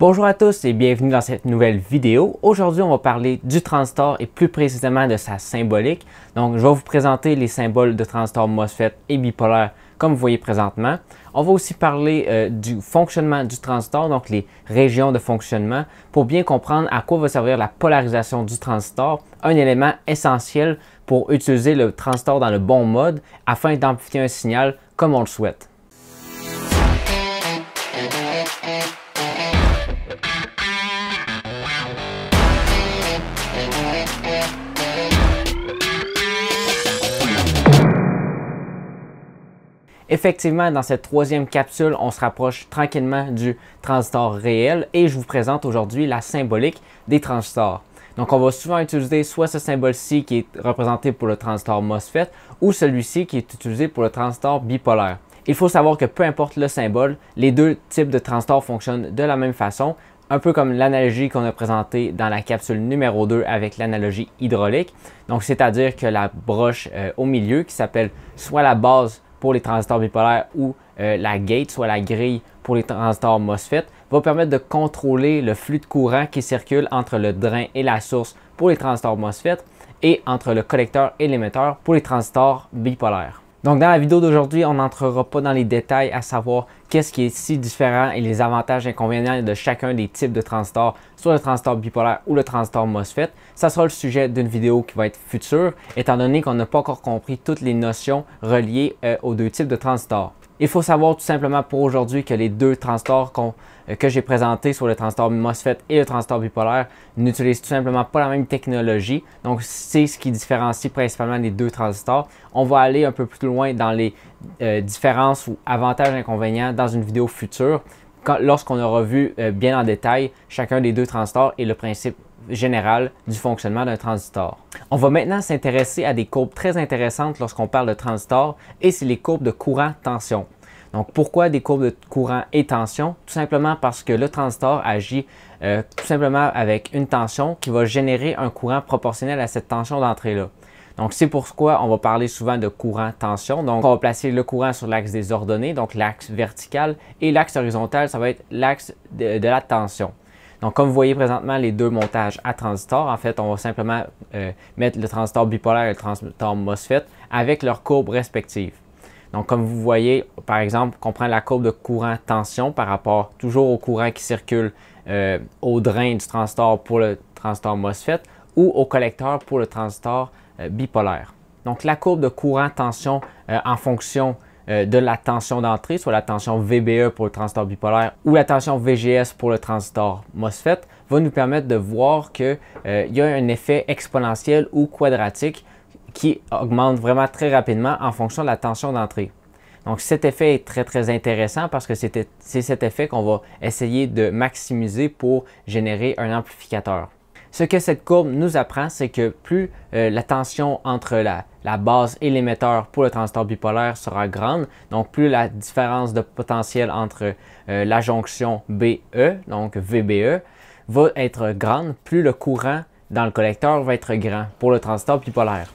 Bonjour à tous et bienvenue dans cette nouvelle vidéo. Aujourd'hui, on va parler du transistor et plus précisément de sa symbolique. Donc, je vais vous présenter les symboles de transistor MOSFET et bipolaire comme vous voyez présentement. On va aussi parler euh, du fonctionnement du transistor, donc les régions de fonctionnement, pour bien comprendre à quoi va servir la polarisation du transistor, un élément essentiel pour utiliser le transistor dans le bon mode afin d'amplifier un signal comme on le souhaite. Effectivement, dans cette troisième capsule, on se rapproche tranquillement du transistor réel et je vous présente aujourd'hui la symbolique des transistors. Donc, on va souvent utiliser soit ce symbole-ci qui est représenté pour le transistor MOSFET ou celui-ci qui est utilisé pour le transistor bipolaire. Il faut savoir que peu importe le symbole, les deux types de transistors fonctionnent de la même façon, un peu comme l'analogie qu'on a présentée dans la capsule numéro 2 avec l'analogie hydraulique. Donc, c'est-à-dire que la broche euh, au milieu, qui s'appelle soit la base pour les transistors bipolaires ou euh, la gate, soit la grille pour les transistors MOSFET, va permettre de contrôler le flux de courant qui circule entre le drain et la source pour les transistors MOSFET et entre le collecteur et l'émetteur pour les transistors bipolaires. Donc dans la vidéo d'aujourd'hui, on n'entrera pas dans les détails à savoir qu'est-ce qui est si différent et les avantages et inconvénients de chacun des types de transistors, soit le transistor bipolaire ou le transistor MOSFET. Ça sera le sujet d'une vidéo qui va être future, étant donné qu'on n'a pas encore compris toutes les notions reliées euh, aux deux types de transistors. Il faut savoir tout simplement pour aujourd'hui que les deux transistors euh, que j'ai présentés sur le transistor MOSFET et le transistor bipolaire n'utilisent tout simplement pas la même technologie. Donc, c'est ce qui différencie principalement les deux transistors. On va aller un peu plus loin dans les euh, différences ou avantages et inconvénients dans une vidéo future lorsqu'on aura vu euh, bien en détail chacun des deux transistors et le principe générale du fonctionnement d'un transistor. On va maintenant s'intéresser à des courbes très intéressantes lorsqu'on parle de transistor et c'est les courbes de courant-tension. Donc pourquoi des courbes de courant et tension Tout simplement parce que le transistor agit euh, tout simplement avec une tension qui va générer un courant proportionnel à cette tension d'entrée-là. Donc, c'est pourquoi on va parler souvent de courant-tension. Donc, on va placer le courant sur l'axe des ordonnées, donc l'axe vertical, et l'axe horizontal, ça va être l'axe de, la tension. Donc, comme vous voyez présentement, les deux montages à transistor, en fait, on va simplement euh, mettre le transistor bipolaire et le transistor MOSFET avec leurs courbes respectives. Donc, comme vous voyez, par exemple, qu'on prend la courbe de courant tension par rapport toujours au courant qui circule euh, au drain du transistor pour le transistor MOSFET ou au collecteur pour le transistor euh, bipolaire. Donc, la courbe de courant tension en fonction euh, de la tension d'entrée, soit la tension VBE pour le transistor bipolaire ou la tension VGS pour le transistor MOSFET, va nous permettre de voir qu'il euh, y a un effet exponentiel ou quadratique qui augmente vraiment très rapidement en fonction de la tension d'entrée. Donc cet effet est très très intéressant parce que c'est cet effet qu'on va essayer de maximiser pour générer un amplificateur. Ce que cette courbe nous apprend, c'est que plus euh, la tension entre la la base et l'émetteur pour le transistor bipolaire sera grande. Donc plus la différence de potentiel entre euh, la jonction BE, donc VBE, va être grande, plus le courant dans le collecteur va être grand pour le transistor bipolaire.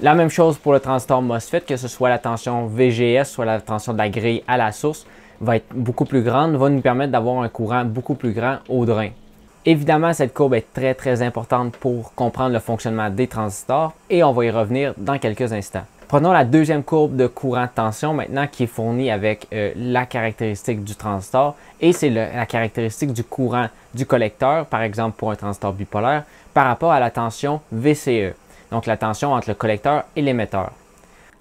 La même chose pour le transistor MOSFET, que ce soit la tension VGS, soit la tension de la grille à la source, va être beaucoup plus grande, va nous permettre d'avoir un courant beaucoup plus grand au drain. Évidemment, cette courbe est très très importante pour comprendre le fonctionnement des transistors et on va y revenir dans quelques instants. Prenons la deuxième courbe de courant de tension maintenant qui est fournie avec euh, la caractéristique du transistor et c'est la caractéristique du courant du collecteur, par exemple pour un transistor bipolaire, par rapport à la tension VCE, donc la tension entre le collecteur et l'émetteur.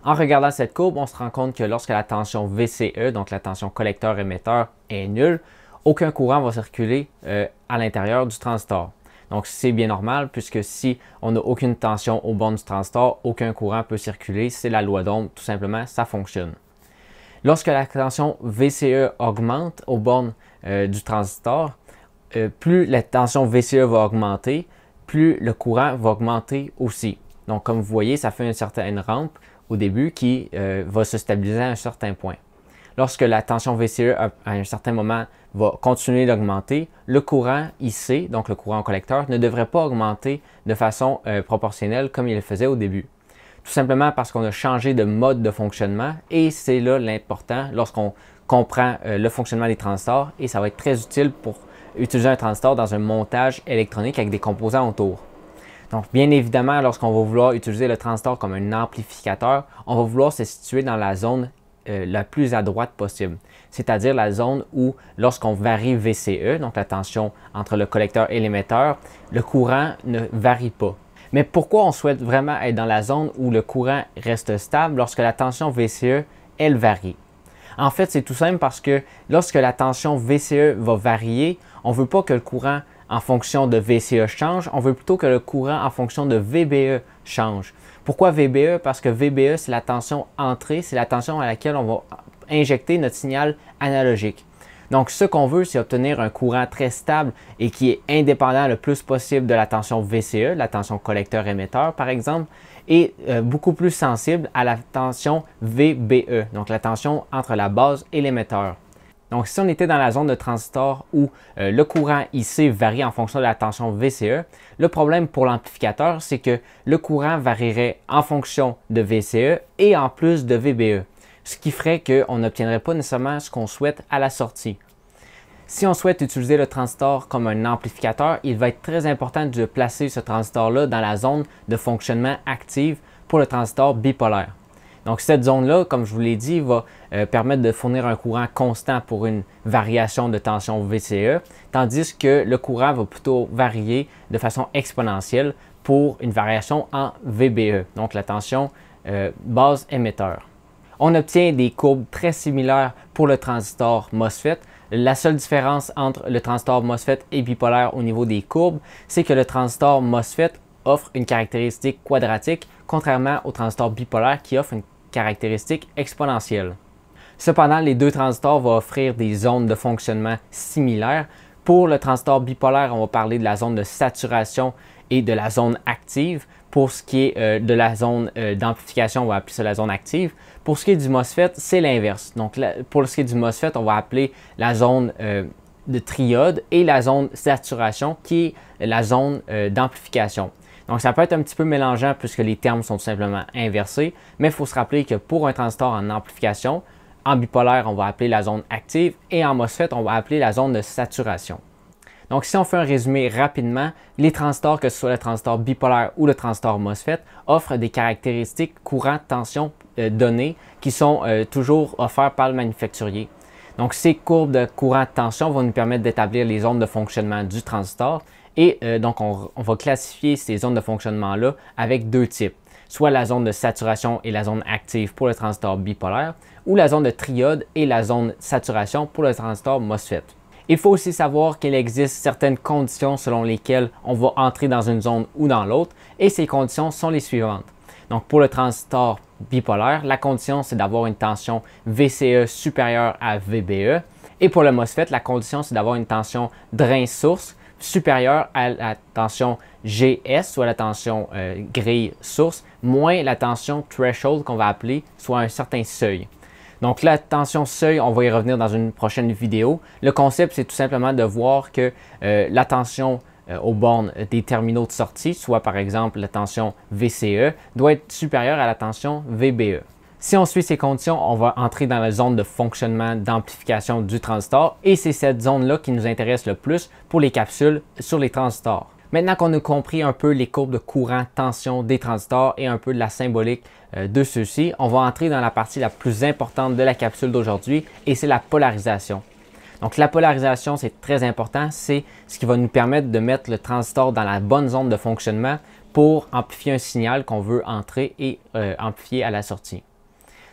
En regardant cette courbe, on se rend compte que lorsque la tension VCE, donc la tension collecteur-émetteur, est nulle, aucun courant va circuler euh, à l'intérieur du transistor. Donc c'est bien normal puisque si on n'a aucune tension aux bornes du transistor, aucun courant peut circuler. C'est la loi d'Ohm, tout simplement, ça fonctionne. Lorsque la tension VCE augmente aux bornes euh, du transistor, euh, plus la tension VCE va augmenter, plus le courant va augmenter aussi. Donc comme vous voyez, ça fait une certaine rampe au début qui va se stabiliser à un certain point. Lorsque la tension VCE à un certain moment va continuer d'augmenter, le courant IC, donc le courant collecteur, ne devrait pas augmenter de façon euh, proportionnelle comme il le faisait au début. Tout simplement parce qu'on a changé de mode de fonctionnement et c'est là l'important lorsqu'on comprend euh, le fonctionnement des transistors et ça va être très utile pour utiliser un transistor dans un montage électronique avec des composants autour. Donc, bien évidemment, lorsqu'on va vouloir utiliser le transistor comme un amplificateur, on va vouloir se situer dans la zone euh, la plus à droite possible, c'est-à-dire la zone où, lorsqu'on varie VCE, donc la tension entre le collecteur et l'émetteur, le courant ne varie pas. Mais pourquoi on souhaite vraiment être dans la zone où le courant reste stable lorsque la tension VCE, elle varie? En fait, c'est tout simple parce que lorsque la tension VCE va varier, on ne veut pas que le courant en fonction de VCE change, on veut plutôt que le courant en fonction de VBE change. Pourquoi VBE? Parce que VBE, c'est la tension entrée, c'est la tension à laquelle on va injecter notre signal analogique. Donc, ce qu'on veut, c'est obtenir un courant très stable et qui est indépendant le plus possible de la tension VCE, la tension collecteur-émetteur par exemple, et euh, beaucoup plus sensible à la tension VBE, donc la tension entre la base et l'émetteur. Donc, si on était dans la zone de transistor où euh, le courant IC varie en fonction de la tension VCE, le problème pour l'amplificateur, c'est que le courant varierait en fonction de VCE et en plus de VBE, ce qui ferait qu'on n'obtiendrait pas nécessairement ce qu'on souhaite à la sortie. Si on souhaite utiliser le transistor comme un amplificateur, il va être très important de placer ce transistor-là dans la zone de fonctionnement active pour le transistor bipolaire. Donc cette zone-là, comme je vous l'ai dit, va euh, permettre de fournir un courant constant pour une variation de tension VCE, tandis que le courant va plutôt varier de façon exponentielle pour une variation en VBE, donc la tension euh, base émetteur. On obtient des courbes très similaires pour le transistor MOSFET. La seule différence entre le transistor MOSFET et bipolaire au niveau des courbes, c'est que le transistor MOSFET offre une caractéristique quadratique, contrairement au transistor bipolaire qui offre une caractéristiques exponentielles. Cependant, les deux transistors vont offrir des zones de fonctionnement similaires. Pour le transistor bipolaire, on va parler de la zone de saturation et de la zone active. Pour ce qui est euh, de la zone euh, d'amplification, on va appeler ça la zone active. Pour ce qui est du MOSFET, c'est l'inverse. Donc, pour ce qui est du MOSFET, on va appeler la zone euh, de triode et la zone saturation qui est la zone d'amplification. Donc ça peut être un petit peu mélangeant puisque les termes sont tout simplement inversés, mais il faut se rappeler que pour un transistor en amplification, en bipolaire, on va appeler la zone active et en MOSFET, on va appeler la zone de saturation. Donc, si on fait un résumé rapidement, les transistors, que ce soit le transistor bipolaire ou le transistor MOSFET, offrent des caractéristiques courant tension euh, données qui sont euh, toujours offertes par le manufacturier. Donc, ces courbes de courant de tension vont nous permettre d'établir les zones de fonctionnement du transistor et euh, donc, on, va classifier ces zones de fonctionnement-là avec deux types, soit la zone de saturation et la zone active pour le transistor bipolaire, ou la zone de triode et la zone saturation pour le transistor MOSFET. Il faut aussi savoir qu'il existe certaines conditions selon lesquelles on va entrer dans une zone ou dans l'autre, et ces conditions sont les suivantes. Donc pour le transistor bipolaire, la condition c'est d'avoir une tension VCE supérieure à VBE, et pour le MOSFET, la condition c'est d'avoir une tension drain-source supérieure à la tension GS, soit la tension euh, grille source, moins la tension threshold qu'on va appeler, soit un certain seuil. Donc la tension seuil, on va y revenir dans une prochaine vidéo. Le concept, c'est tout simplement de voir que euh, la tension euh, aux bornes des terminaux de sortie, soit par exemple la tension VCE, doit être supérieure à la tension VBE. Si on suit ces conditions, on va entrer dans la zone de fonctionnement d'amplification du transistor et c'est cette zone-là qui nous intéresse le plus pour les capsules sur les transistors. Maintenant qu'on a compris un peu les courbes de courant, tension des transistors et un peu de la symbolique euh, de ceux-ci, on va entrer dans la partie la plus importante de la capsule d'aujourd'hui et c'est la polarisation. Donc la polarisation, c'est très important, c'est ce qui va nous permettre de mettre le transistor dans la bonne zone de fonctionnement pour amplifier un signal qu'on veut entrer et euh, amplifier à la sortie.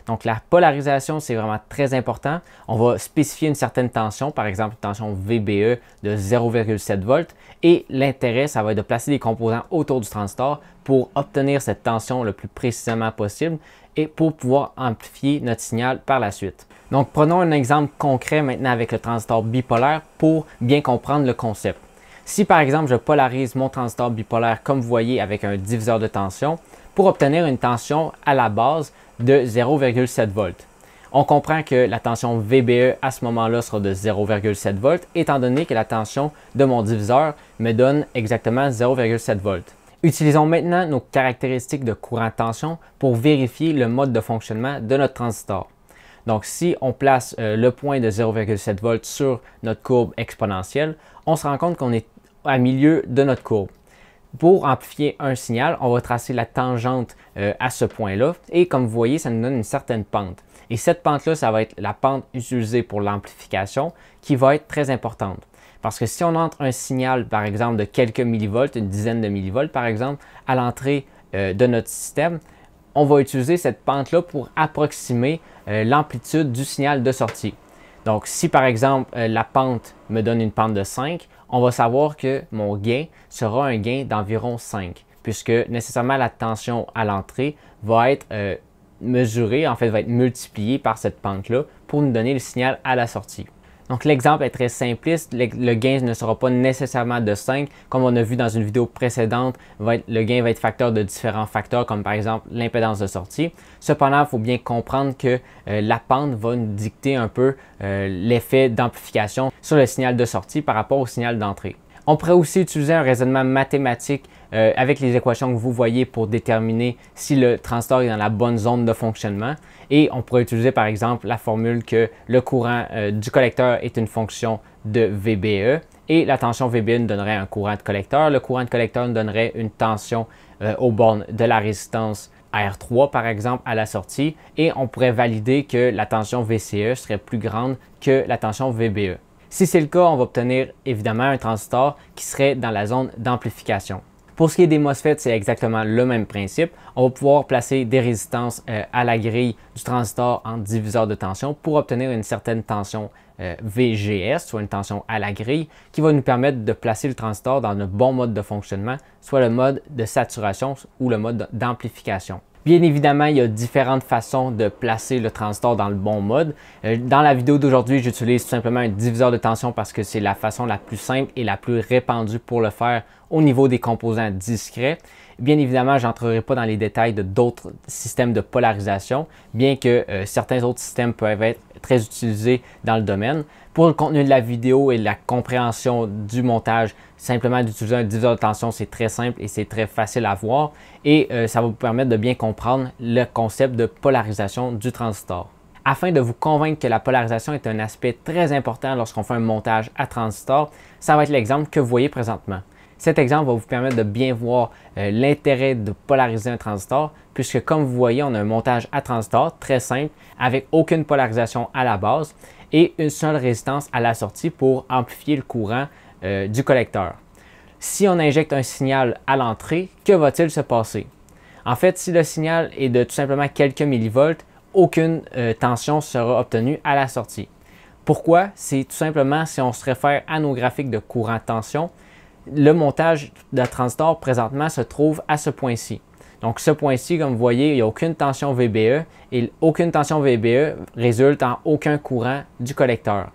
Donc la polarisation, c'est vraiment très important. On va spécifier une certaine tension, par exemple une tension VBE de 0,7 volts. Et l'intérêt, ça va être de placer des composants autour du transistor pour obtenir cette tension le plus précisément possible et pour pouvoir amplifier notre signal par la suite. Donc prenons un exemple concret maintenant avec le transistor bipolaire pour bien comprendre le concept. Si par exemple je polarise mon transistor bipolaire comme vous voyez avec un diviseur de tension, pour obtenir une tension à la base, de 0,7 volts. On comprend que la tension VBE à ce moment-là sera de 0,7 volts, étant donné que la tension de mon diviseur me donne exactement 0,7 volts. Utilisons maintenant nos caractéristiques de courant tension pour vérifier le mode de fonctionnement de notre transistor. Donc si on place euh, le point de 0,7 volts sur notre courbe exponentielle, on se rend compte qu'on est à milieu de notre courbe. Pour amplifier un signal, on va tracer la tangente euh, à ce point-là. Et comme vous voyez, ça nous donne une certaine pente. Et cette pente-là, ça va être la pente utilisée pour l'amplification qui va être très importante. Parce que si on entre un signal, par exemple, de quelques millivolts, une dizaine de millivolts, par exemple, à l'entrée euh, de notre système, on va utiliser cette pente-là pour approximer euh, l'amplitude du signal de sortie. Donc, si par exemple la pente me donne une pente de 5, on va savoir que mon gain sera un gain d'environ 5, puisque nécessairement la tension à l'entrée va être euh, mesurée, en fait, va être multipliée par cette pente-là pour nous donner le signal à la sortie. Donc l'exemple est très simpliste, le, gain ne sera pas nécessairement de 5. Comme on a vu dans une vidéo précédente, le gain va être facteur de différents facteurs, comme par exemple l'impédance de sortie. Cependant, il faut bien comprendre que euh, la pente va nous dicter un peu euh, l'effet d'amplification sur le signal de sortie par rapport au signal d'entrée. On pourrait aussi utiliser un raisonnement mathématique euh, avec les équations que vous voyez pour déterminer si le transistor est dans la bonne zone de fonctionnement. Et on pourrait utiliser par exemple la formule que le courant euh, du collecteur est une fonction de VBE et la tension VBE nous donnerait un courant de collecteur. Le courant de collecteur nous donnerait une tension euh, aux bornes de la résistance R3 par exemple à la sortie et on pourrait valider que la tension VCE serait plus grande que la tension VBE. Si c'est le cas, on va obtenir évidemment un transistor qui serait dans la zone d'amplification. Pour ce qui est des MOSFET, c'est exactement le même principe. On va pouvoir placer des résistances euh, à la grille du transistor en diviseur de tension pour obtenir une certaine tension euh, VGS, soit une tension à la grille, qui va nous permettre de placer le transistor dans le bon mode de fonctionnement, soit le mode de saturation ou le mode d'amplification. Bien évidemment, il y a différentes façons de placer le transistor dans le bon mode. Euh, dans la vidéo d'aujourd'hui, j'utilise tout simplement un diviseur de tension parce que c'est la façon la plus simple et la plus répandue pour le faire au niveau des composants discrets. Bien évidemment, je n'entrerai pas dans les détails de d'autres systèmes de polarisation, bien que euh, certains autres systèmes peuvent être très utilisés dans le domaine. Pour le contenu de la vidéo et la compréhension du montage, simplement d'utiliser un diviseur de tension, c'est très simple et c'est très facile à voir et euh, ça va vous permettre de bien comprendre le concept de polarisation du transistor. Afin de vous convaincre que la polarisation est un aspect très important lorsqu'on fait un montage à transistor, ça va être l'exemple que vous voyez présentement. Cet exemple va vous permettre de bien voir euh, l'intérêt de polariser un transistor puisque comme vous voyez, on a un montage à transistor très simple avec aucune polarisation à la base et une seule résistance à la sortie pour amplifier le courant euh, du collecteur. Si on injecte un signal à l'entrée, que va-t-il se passer? En fait, si le signal est de tout simplement quelques millivolts, aucune euh, tension sera obtenue à la sortie. Pourquoi? C'est tout simplement si on se réfère à nos graphiques de courant-tension, le montage de transistor présentement se trouve à ce point-ci. Donc ce point-ci, comme vous voyez, il n'y a aucune tension VBE et aucune tension VBE résulte en aucun courant du collecteur.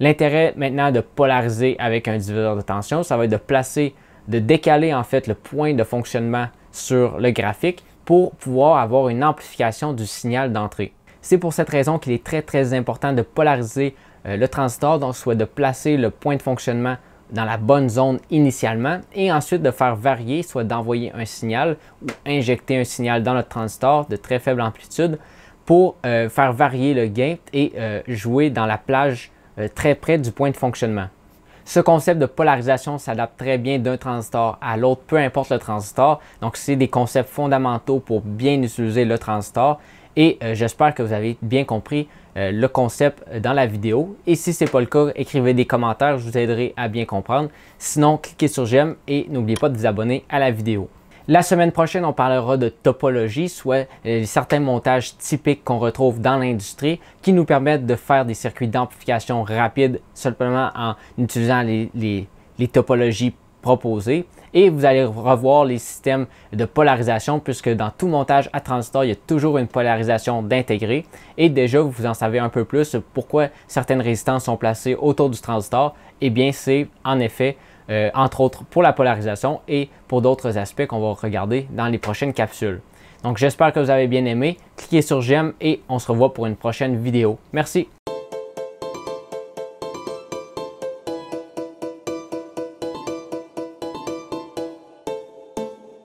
L'intérêt maintenant de polariser avec un diviseur de tension, ça va être de placer, de décaler en fait le point de fonctionnement sur le graphique pour pouvoir avoir une amplification du signal d'entrée. C'est pour cette raison qu'il est très très important de polariser euh, le transistor, donc soit de placer le point de fonctionnement dans la bonne zone initialement et ensuite de faire varier, soit d'envoyer un signal ou injecter un signal dans notre transistor de très faible amplitude pour euh, faire varier le gain et euh, jouer dans la plage euh, très près du point de fonctionnement. Ce concept de polarisation s'adapte très bien d'un transistor à l'autre, peu importe le transistor. Donc, c'est des concepts fondamentaux pour bien utiliser le transistor et euh, j'espère que vous avez bien compris euh, le concept dans la vidéo. Et si ce n'est pas le cas, écrivez des commentaires, je vous aiderai à bien comprendre. Sinon, cliquez sur j'aime et n'oubliez pas de vous abonner à la vidéo. La semaine prochaine, on parlera de topologie, soit euh, certains montages typiques qu'on retrouve dans l'industrie qui nous permettent de faire des circuits d'amplification rapides simplement en utilisant les topologies proposées et vous allez revoir les systèmes de polarisation puisque dans tout montage à transistor, il y a toujours une polarisation d'intégrer et déjà vous en savez un peu plus pourquoi certaines résistances sont placées autour du transistor. Eh bien, c'est en effet euh, entre autres pour la polarisation et pour d'autres aspects qu'on va regarder dans les prochaines capsules. Donc j'espère que vous avez bien aimé, cliquez sur j'aime et on se revoit pour une prochaine vidéo. Merci.